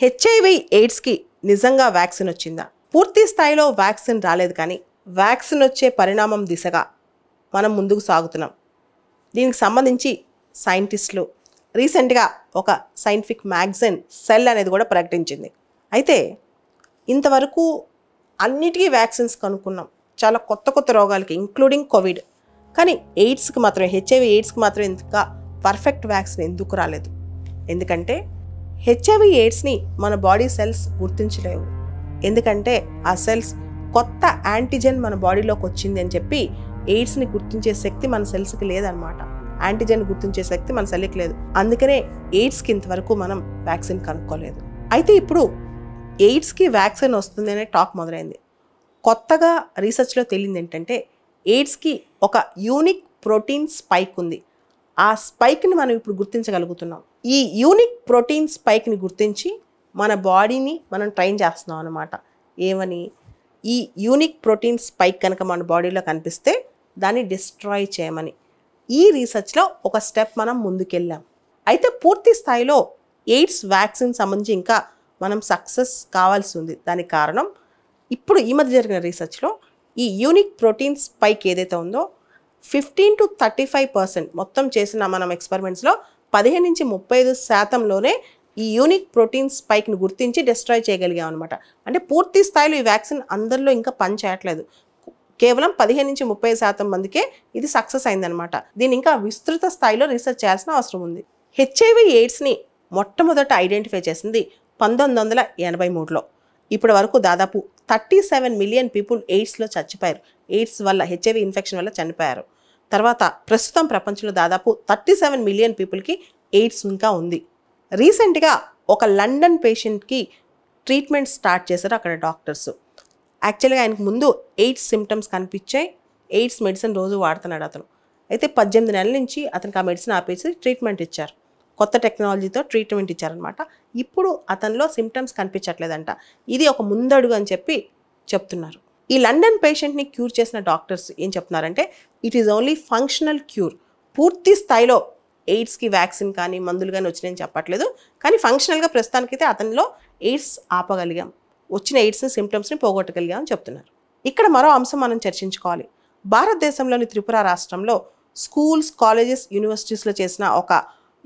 HIV ఎయిడ్స్కి నిజంగా vaccine వచ్చిందా పూర్తి స్థాయిలో వ్యాక్సిన్ రాలేదు కానీ వ్యాక్సిన్ వచ్చే పరిణామం దిశగా మనం ముందుకు సాగుతున్నాం దీనికి సంబంధించి సైంటిస్టులు రీసెంట్గా ఒక సైంటిఫిక్ మ్యాగ్జిన్ సెల్ అనేది కూడా ప్రకటించింది అయితే ఇంతవరకు అన్నిటికీ వ్యాక్సిన్స్ కనుక్కున్నాం చాలా కొత్త కొత్త రోగాలకి ఇంక్లూడింగ్ కోవిడ్ కానీ ఎయిడ్స్కి మాత్రం హెచ్ఐవి ఎయిడ్స్కి మాత్రం ఇంకా పర్ఫెక్ట్ వ్యాక్సిన్ ఎందుకు రాలేదు ఎందుకంటే హెచ్ఐవి ఎయిడ్స్ని మన బాడీ సెల్స్ గుర్తించలేవు ఎందుకంటే ఆ సెల్స్ కొత్త యాంటీజెన్ మన బాడీలోకి వచ్చింది అని చెప్పి ఎయిడ్స్ని గుర్తించే శక్తి మన సెల్స్కి లేదనమాట యాంటీజెన్ గుర్తించే శక్తి మన సెల్కి లేదు అందుకనే ఎయిడ్స్కి ఇంతవరకు మనం వ్యాక్సిన్ కనుక్కోలేదు అయితే ఇప్పుడు ఎయిడ్స్కి వ్యాక్సిన్ వస్తుంది అనే టాక్ మొదలైంది కొత్తగా రీసెర్చ్లో తేలింది ఏంటంటే ఎయిడ్స్కి ఒక యూనిక్ ప్రోటీన్ స్పైక్ ఉంది ఆ స్పైక్ని మనం ఇప్పుడు గుర్తించగలుగుతున్నాం ఈ యూనిక్ ప్రోటీన్ స్పైక్ని గుర్తించి మన బాడీని మనం ట్రైన్ చేస్తున్నాం అనమాట ఏమని ఈ యూనిక్ ప్రోటీన్ స్పైక్ కనుక మన బాడీలో కనిపిస్తే దాన్ని డిస్ట్రాయ్ చేయమని ఈ రీసెర్చ్లో ఒక స్టెప్ మనం ముందుకెళ్ళాం అయితే పూర్తి స్థాయిలో ఎయిడ్స్ వ్యాక్సిన్ సంబంధించి ఇంకా మనం సక్సెస్ కావాల్సి ఉంది దానికి కారణం ఇప్పుడు ఈ మధ్య జరిగిన రీసెర్చ్లో ఈ యూనిక్ ప్రోటీన్ స్పైక్ ఏదైతే ఉందో fifteen to thirty five percent మొత్తం చేసిన మనం ఎక్స్పెరిమెంట్స్లో పదిహేను నుంచి ముప్పై ఐదు శాతంలోనే ఈ యూనిక్ ప్రోటీన్ స్పైక్ను గుర్తించి డిస్ట్రాయ్ చేయగలిగాం అనమాట అంటే పూర్తి స్థాయిలో ఈ వ్యాక్సిన్ అందరిలో ఇంకా పనిచేయట్లేదు కేవలం పదిహేను నుంచి ముప్పై శాతం మందికే ఇది సక్సెస్ అయిందనమాట దీని ఇంకా విస్తృత స్థాయిలో రీసెర్చ్ చేయాల్సిన అవసరం ఉంది హెచ్ఐవి ఎయిడ్స్ని మొట్టమొదట ఐడెంటిఫై చేసింది పంతొమ్మిది వందల ఎనభై మూడులో ఇప్పటి వరకు దాదాపు థర్టీ సెవెన్ మిలియన్ పీపుల్ ఎయిడ్స్లో చచ్చిపోయారు ఎయిడ్స్ వల్ల హెచ్ఐవి ఇన్ఫెక్షన్ వల్ల చనిపోయారు తర్వాత ప్రస్తుతం ప్రపంచంలో దాదాపు థర్టీ సెవెన్ మిలియన్ పీపుల్కి ఎయిడ్స్ ఇంకా ఉంది రీసెంట్గా ఒక లండన్ పేషెంట్కి ట్రీట్మెంట్ స్టార్ట్ చేశారు అక్కడ డాక్టర్స్ యాక్చువల్గా ఆయనకు ముందు ఎయిడ్స్ సిమ్టమ్స్ కనిపించాయి ఎయిడ్స్ మెడిసిన్ రోజు వాడుతున్నాడు అతను అయితే పద్దెనిమిది నెలల నుంచి అతనికి ఆ మెడిసిన్ ఆపేసి ట్రీట్మెంట్ ఇచ్చారు కొత్త టెక్నాలజీతో ట్రీట్మెంట్ ఇచ్చారనమాట ఇప్పుడు అతనిలో సిమ్టమ్స్ కనిపించట్లేదంట ఇది ఒక ముందడుగు అని చెప్పి చెప్తున్నారు ఈ లండన్ పేషెంట్ని క్యూర్ చేసిన డాక్టర్స్ ఏం చెప్తున్నారంటే it is only functional cure పూర్తి స్థాయిలో ఎయిడ్స్కి వ్యాక్సిన్ కానీ మందులు కానీ వచ్చినాయని చెప్పట్లేదు కానీ ఫంక్షనల్గా ప్రస్తుతానికైతే అతనిలో ఎయిడ్స్ ఆపగలిగాం వచ్చిన ఎయిడ్స్ని సిమ్టమ్స్ని పోగొట్టగలిగామని చెప్తున్నారు ఇక్కడ మరో అంశం మనం చర్చించుకోవాలి భారతదేశంలోని త్రిపుర రాష్ట్రంలో స్కూల్స్ కాలేజెస్ యూనివర్సిటీస్లో చేసిన ఒక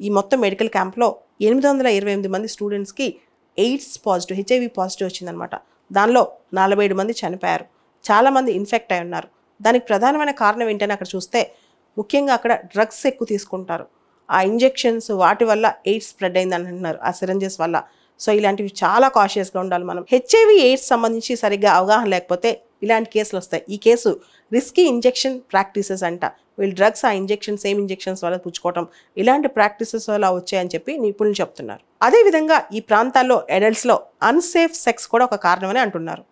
ఈ మొత్తం మెడికల్ క్యాంప్లో ఎనిమిది వందల ఇరవై ఎనిమిది మంది స్టూడెంట్స్కి ఎయిడ్స్ పాజిటివ్ హెచ్ఐవి పాజిటివ్ వచ్చిందనమాట దానిలో నలభై ఏడు మంది చనిపోయారు చాలామంది ఇన్ఫెక్ట్ అయి ఉన్నారు దానికి ప్రధానమైన కారణం ఏంటని అక్కడ చూస్తే ముఖ్యంగా అక్కడ డ్రగ్స్ ఎక్కువ తీసుకుంటారు ఆ ఇంజెక్షన్స్ వాటి వల్ల ఎయిడ్స్ స్ప్రెడ్ అయిందని అంటున్నారు ఆ సిరంజెస్ వల్ల సో ఇలాంటివి చాలా కాషియస్గా ఉండాలి మనం హెచ్ఐవి ఎయిడ్స్ సంబంధించి సరిగ్గా అవగాహన లేకపోతే ఇలాంటి కేసులు వస్తాయి ఈ కేసు రిస్కీ ఇంజెక్షన్ ప్రాక్టీసెస్ అంట వీళ్ళు డ్రగ్స్ ఆ ఇంజెక్షన్ సేమ్ ఇంజెక్షన్స్ వల్ల పుచ్చుకోవటం ఇలాంటి ప్రాక్టీసెస్ వల్ల వచ్చాయని చెప్పి నిపుణులు చెప్తున్నారు అదేవిధంగా ఈ ప్రాంతాల్లో అడల్ట్స్లో అన్సేఫ్ సెక్స్ కూడా ఒక కారణమని అంటున్నారు